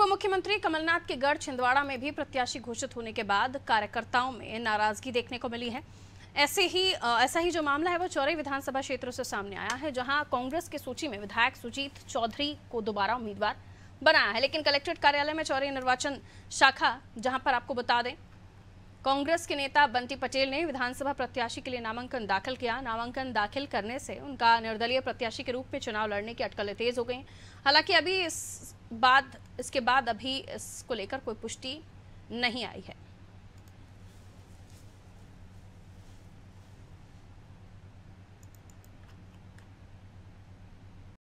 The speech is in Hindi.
पूर्व मुख्यमंत्री कमलनाथ के गढ़ छिंदवाड़ा में भी प्रत्याशी घोषित होने के बाद कार्यकर्ताओं में नाराजगी देखने को मिली है ऐसे ही ऐसा ही जो मामला है वो चौरे विधानसभा क्षेत्र से सामने आया है जहां कांग्रेस की सूची में विधायक सुजीत चौधरी को दोबारा उम्मीदवार बनाया है लेकिन कलेक्ट्रेट कार्यालय में चौरे निर्वाचन शाखा जहां पर आपको बता दें कांग्रेस के नेता बंटी पटेल ने विधानसभा प्रत्याशी के लिए नामांकन दाखिल किया नामांकन दाखिल करने से उनका निर्दलीय प्रत्याशी के रूप में चुनाव लड़ने की अटकलें तेज हो गई हालांकि अभी इस बाद इसके बाद अभी इसको लेकर कोई पुष्टि नहीं आई है